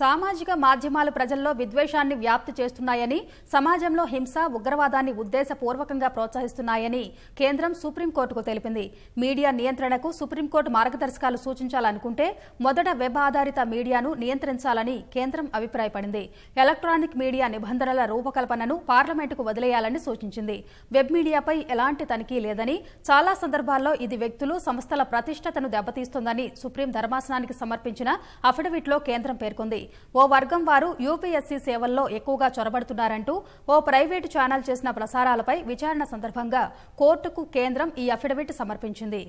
సామాజిక మాధ్యమాలు ప్రజల్లో విద్వేషాన్ని వ్యాప్తి చేస్తున్నాయని సమాజంలో హింస ఉగ్రవాదాన్ని ఉద్దేశపూర్వకంగా ప్రోత్సహిస్తున్నాయని కేంద్రం సుప్రీంకోర్టుకు తెలిపింది మీడియా నియంత్రణకు సుప్రీంకోర్టు మార్గదర్శకాలు సూచించాలనుకుంటే మొదట వెబ్ ఆధారిత మీడియాను నియంత్రించాలని కేంద్రం అభిప్రాయపడింది ఎలక్ట్రానిక్ మీడియా నిబంధనల రూపకల్పనను పార్లమెంటుకు వదిలేయాలని సూచించింది వెబ్ మీడియాపై ఎలాంటి తనిఖీ లేదని చాలా సందర్భాల్లో ఇది వ్యక్తులు సంస్థల ప్రతిష్టతను దెబ్బతీస్తోందని సుప్రీం ధర్మాసనానికి సమర్పించిన అఫిడవిట్లో కేంద్రం పేర్కొంది ఓ వర్గం వారు యూపీఎస్సీ సేవల్లో ఎక్కువగా చొరబడుతున్నారంటూ ఓ ప్రైవేటు ఛానల్ చేసిన ప్రసారాలపై విచారణ సందర్భంగా కోర్టుకు కేంద్రం ఈ అఫిడవిట్ సమర్పించింది